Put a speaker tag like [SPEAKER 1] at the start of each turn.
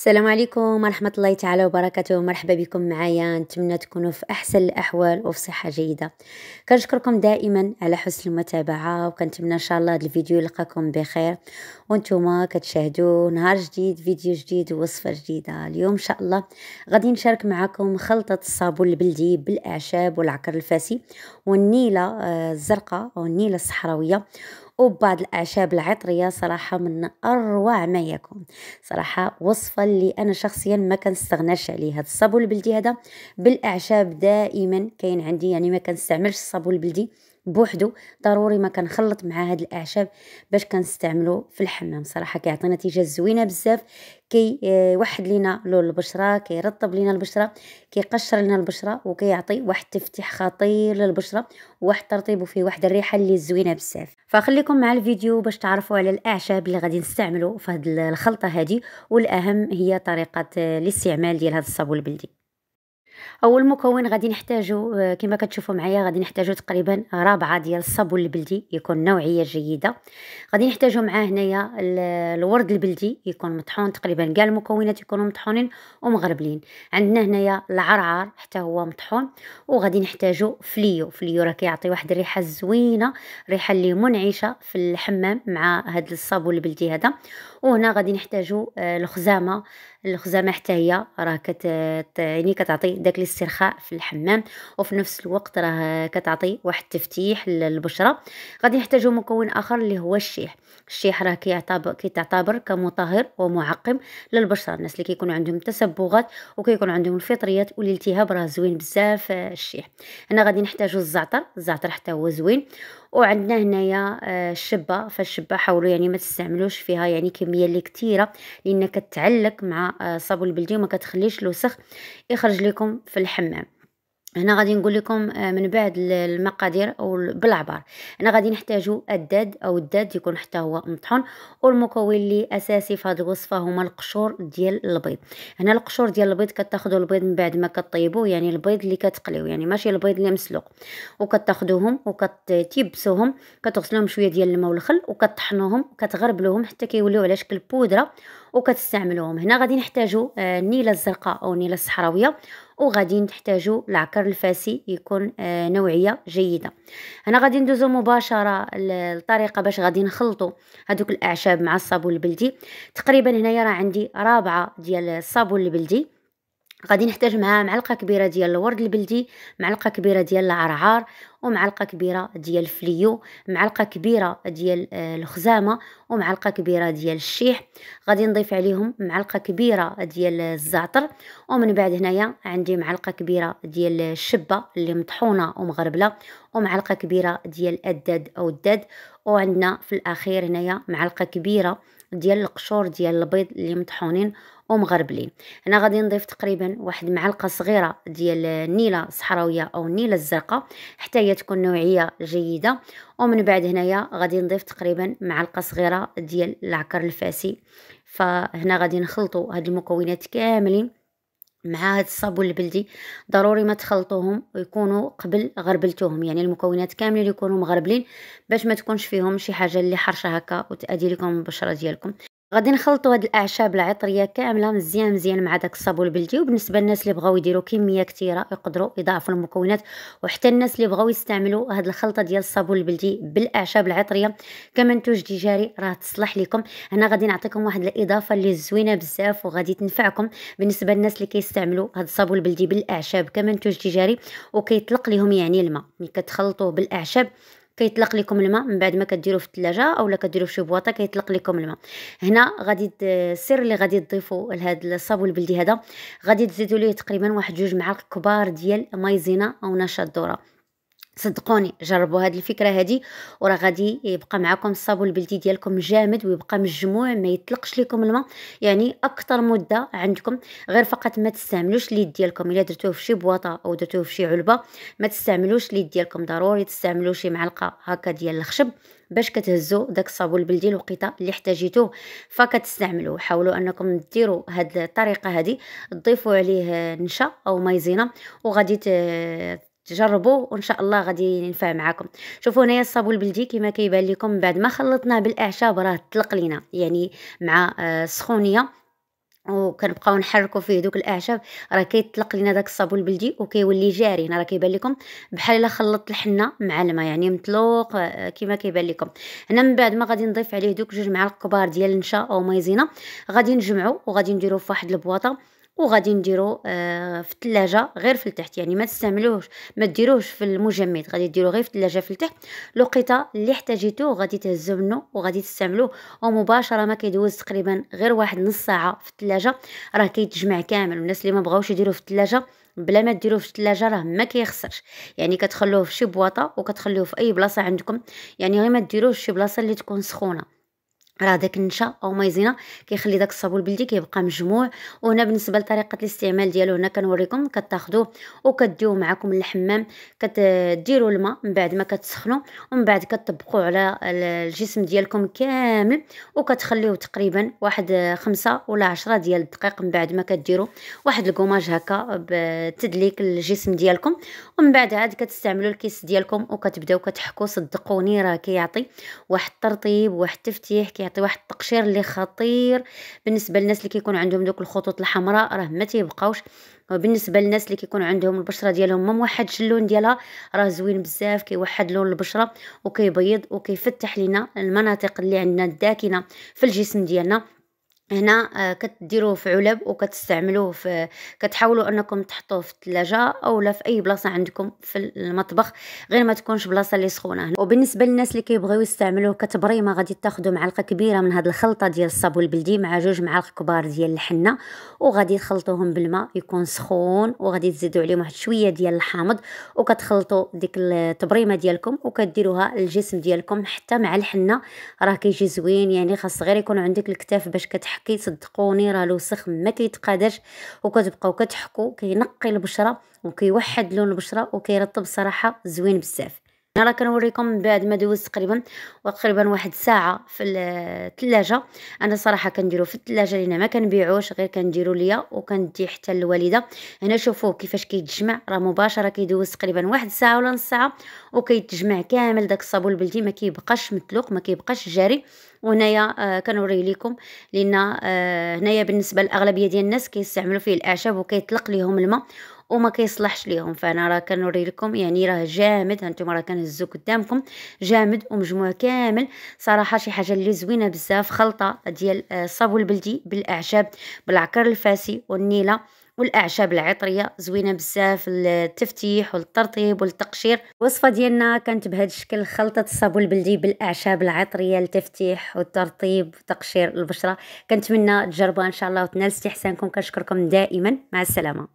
[SPEAKER 1] السلام عليكم ورحمة الله تعالى وبركاته مرحبا بكم معايا نتمنى تكونوا في أحسن الأحوال وفي صحة جيدة كنشكركم دائما على حسن المتابعة وكنتمنى إن شاء الله هذا الفيديو يلقاكم بخير وانتم كتشاهدوا نهار جديد فيديو جديد ووصفة جديدة اليوم إن شاء الله غادي نشارك معكم خلطة الصابون البلدي بالأعشاب والعكر الفاسي والنيلة آه، الزرقاء والنيلة الصحراوية وبعض الأعشاب العطرية صراحة من أروع ما يكون صراحة وصفة اللي أنا شخصيا ما كنستغناش عليها هذا الصابون البلدي هذا بالأعشاب دائما كاين عندي يعني ما كنستعملش الصابون البلدي بوحدو ضروري ما كنخلط مع هاد الاعشاب باش كنستعملو في الحمام صراحه كيعطي نتيجه زوينه بزاف كيوحد آه، لينا لون البشره كيرطب لينا البشره كيقشر لينا البشره وكيعطي واحد التفتيح خطير للبشره واحد الترطيب وفيه واحد الريحه اللي زوينه بزاف فخليكم مع الفيديو باش تعرفوا على الاعشاب اللي غادي نستعملو في هاد الخلطه هادي والاهم هي طريقه آه، الاستعمال ديال هاد الصابون البلدي اول مكون غادي نحتاجو آه، كما كتشوفوا معايا غادي نحتاجو تقريبا رابعه ديال الصابون البلدي يكون نوعيه جيده غادي نحتاجو معاه هنايا الورد البلدي يكون مطحون تقريبا كاع المكونات يكونوا مطحونين ومغربلين عندنا هنايا العرعر حتى هو مطحون وغادي نحتاجو فليو فليو راه كيعطي واحد الريحه زوينه ريحه اللي منعشه في الحمام مع هذا الصابون البلدي هذا وهنا غادي نحتاجو آه، الخزامه الخزامه حتى هي راه كت يعني كتعطي داك الاسترخاء في الحمام وفي نفس الوقت راه كتعطي واحد التفتيح للبشره غادي نحتاجو مكون اخر اللي هو الشيح الشيح راه كيعتبر كيتعتبر كمطهر ومعقم للبشره الناس اللي كيكون عندهم تصبغات وكيكون عندهم الفطريات والالتهاب راه زوين بزاف آه، الشيح هنا غادي نحتاجو الزعتر الزعتر حتى هو زوين وعندنا هنايا آه، الشبه فالشبه حاولوا يعني ما تستعملوش فيها يعني كميه اللي كثيره لان كتعلق مع الصابون آه، البلدي وما كتخليش الوسخ يخرج لكم في الحمام هنا غادي نقول لكم آه، من بعد المقادير او بالعبار هنا غادي نحتاجو الداد او الداد يكون حتى هو مطحون والمكون اللي اساسي في هذه الوصفه هما القشور ديال البيض هنا القشور ديال البيض كتاخذوا البيض من بعد ما كطيبوه يعني البيض اللي كتقليو يعني ماشي البيض اللي مسلوق وكتاخذوهم وكتيبسوهم كتغسلوهم شويه ديال الماء والخل وكتطحنوهم كتغربلوهم حتى كيوليو على شكل بودره وكتستعملوهم هنا غادي نحتاجو آه، النيله الزرقاء او النيله الصحراويه وغادي نحتاجو العكر الفاسي يكون آه، نوعيه جيده هنا غادي ندوزو مباشره الطريقه باش غادي نخلطو هذوك الاعشاب مع الصابون البلدي تقريبا هنايا راه عندي رابعه ديال الصابون البلدي غادي نحتاج معها معلقه كبيره ديال الورد البلدي معلقه كبيره ديال العرعار ومعلقه كبيره ديال الفليو معلقه كبيره ديال آه، الخزامه ومعلقه كبيره ديال الشيح غادي نضيف عليهم معلقه كبيره ديال الزعتر ومن بعد هنايا عندي معلقه كبيره ديال الشبه اللي مطحونه ومغربله ومعلقه كبيره ديال الداد او الداد وعندنا في الاخير هنايا معلقه كبيره ديال القشور ديال البيض اللي مطحونين ومغربلين هنا غادي نضيف تقريبا واحد معلقه صغيره ديال النيله الصحراويه او النيله الزرقاء حتى هي تكون نوعيه جيده ومن بعد هنايا غادي نضيف تقريبا معلقه صغيره ديال العكر الفاسي فهنا غادي نخلطوا هاد المكونات كاملين مع هاد الصابون البلدي ضروري ما تخلطوهم ويكونوا قبل غربلتوهم يعني المكونات كاملين يكونوا مغربلين باش ما تكونش فيهم شي حاجه اللي حرشه هكا وتادي لكم البشره ديالكم غادي نخلطوا هاد الاعشاب العطريه كامله مزيان مزيان مع داك الصابون البلدي وبالنسبه للناس اللي بغاو يديروا كميه كثيره يقدروا يضاعفوا المكونات وحتى الناس اللي بغاو يستعملوا هاد الخلطه ديال الصابون البلدي بالاعشاب العطريه كمنتوج تجاري راه تصلح لكم هنا غادي نعطيكم واحد الاضافه اللي زوينه بزاف وغادي تنفعكم بالنسبه للناس اللي كيستعملوا هاد الصابون البلدي بالاعشاب كمنتوج تجاري وكيطلق لهم يعني الماء ملي كتخلطوه بالاعشاب كيطلق لكم الماء من بعد ما كديروا في الثلاجه اولا كديروا في شي بواطه كيطلق لكم الماء هنا غادي السر اللي غادي تضيفوا لهذا الصابون البلدي هذا غادي تزيدوا ليه تقريبا واحد جوج معالق كبار ديال مايزينا او نشا الذره صدقوني جربوا هذه الفكره هذه وراه غادي يبقى معكم الصابون البلدي ديالكم جامد ويبقى مجموع ما يطلقش لكم الماء يعني اكثر مده عندكم غير فقط ما تستعملوش اليد ديالكم الا درتوه في شي بواطه او درتوه في شي علبه ما تستعملوش اليد ديالكم ضروري تستعملوا شي معلقه هكا ديال الخشب باش كتهزوا داك الصابون البلدي الوقيته اللي احتاجيتوه فكتستعملوه حاولوا انكم ديروا هاد الطريقه هذه تضيفوا عليه نشا او مايزينا وغادي جربوه وان شاء الله غادي ينفع معاكم شوفوا هنايا الصابون البلدي كما كيبان لكم بعد ما خلطناه بالاعشاب راه طلق لينا يعني مع السخونيه آه، وكنبقاو نحركوا فيه دوك الاعشاب راه كيطلق لينا داك الصابون البلدي وكيولي جاري هنا راه كيبان لكم بحال الا خلطت الحنه مع الماء يعني مطلوق آه، كما كيبان لكم هنا من بعد ما غادي نضيف عليه دوك جوج معالق كبار ديال النشا او مايزينا غادي نجمعو وغادي نديروه في واحد البواطه وغادي نديرو آه في الثلاجه غير في التحت يعني ما تستعملوش ما ديروش في المجمد غادي ديرو غير في الثلاجه في التحت لقيطه اللي احتاجيتو غادي تهزو منه وغادي تستعملوه ومباشره ما كيدوز تقريبا غير واحد نص ساعه في الثلاجه راه كيتجمع كامل والناس اللي ما بغاوش يديروه في الثلاجه بلا ما ديروه في الثلاجه راه ما كيخسرش يعني كتخلوه في شي بواطه وكتخلوه في اي بلاصه عندكم يعني غير ما في شي بلاصه اللي تكون سخونه راه داك النشا او مايزينا كيخلي داك الصابون البلدي كيبقى مجموع وهنا بالنسبه لطريقه الاستعمال ديالو هنا كنوريكم كتاخذوه وكديوه معكم للحمام كديروا الماء من بعد ما كتسخنوا ومن بعد كتطبقوه على الجسم ديالكم كامل وكتخليوه تقريبا واحد خمسة ولا عشرة ديال الدقائق من بعد ما كديروا واحد الكوماج هكا بتدليك الجسم ديالكم ومن بعد عاد كتستعملوا الكيس ديالكم وكتبداو كتحكوا صدقوني راه كيعطي واحد الترطيب واحد التفتيح كي كيعطي واحد التقشير اللي خطير بالنسبه للناس اللي كيكون عندهم دوك الخطوط الحمراء راه ما تيبقاوش وبالنسبه للناس اللي كيكون عندهم البشره ديالهم ما موحدش اللون ديالها راه زوين بزاف كيوحد لون البشره وكيبيض وكيفتح لنا المناطق اللي عندنا الداكنه في الجسم ديالنا هنا آه، كتديروه في علب وكتستعملوه في كتحاولوا انكم تحطوه في الثلاجه اولا في اي بلاصه عندكم في المطبخ غير ما تكونش بلاصه اللي سخونه وبالنسبه للناس اللي كيبغيو يستعملوه كتبريمه غادي تاخذوا معلقه كبيره من هذه الخلطه ديال الصابون البلدي مع جوج معالق كبار ديال الحنه وغادي تخلطوهم بالماء يكون سخون وغادي تزيدوا عليهم واحد شويه ديال الحامض وكتخلطوا ديك التبريمه ديالكم وكديروها الجسم ديالكم حتى مع الحنه راه كيجي زوين يعني خاص غير يكون عندك الكتاف باش كتحك حقي صدقوني راه الوسخ ما كيتقادرش وكتبقاو كتحكوا كينقي البشره وكيوحد لون البشره وكيرطب صراحه زوين بزاف انا راه كنوريكم من بعد ما دوزت تقريبا وتقريبا واحد ساعه في الثلاجه انا صراحه كنديرو في الثلاجه لان ما كنبيعوش غير كنديرو ليا وكندي حتى للوالده هنا شوفوه كيفاش كيتجمع راه مباشره كيدوز تقريبا واحد ساعه ولا نص ساعه وكيتجمع كامل داك الصابون البلدي ما كيبقاش متلوق ما كيبقاش جاري وهنايا آه، كنوري لكم لان آه، هنايا بالنسبه للاغلبيه ديال الناس كيستعملوا فيه الاعشاب وكيطلق ليهم الماء وما كيصلحش ليهم فانا راه كنوري لكم يعني راه جامد هانتوما راه كنهزو قدامكم جامد ومجموع كامل صراحه شي حاجه اللي زوينه بزاف خلطه ديال آه، الصابون البلدي بالاعشاب بالعكر الفاسي والنيله والاعشاب العطريه زوينه بزاف للتفتيح والترطيب والتقشير الوصفه ديالنا كانت بهذا الشكل خلطه الصابون البلدي بالاعشاب العطريه للتفتيح والترطيب وتقشير البشره كنتمنى تجربوها ان شاء الله وتنال استحسانكم كنشكركم دائما مع السلامه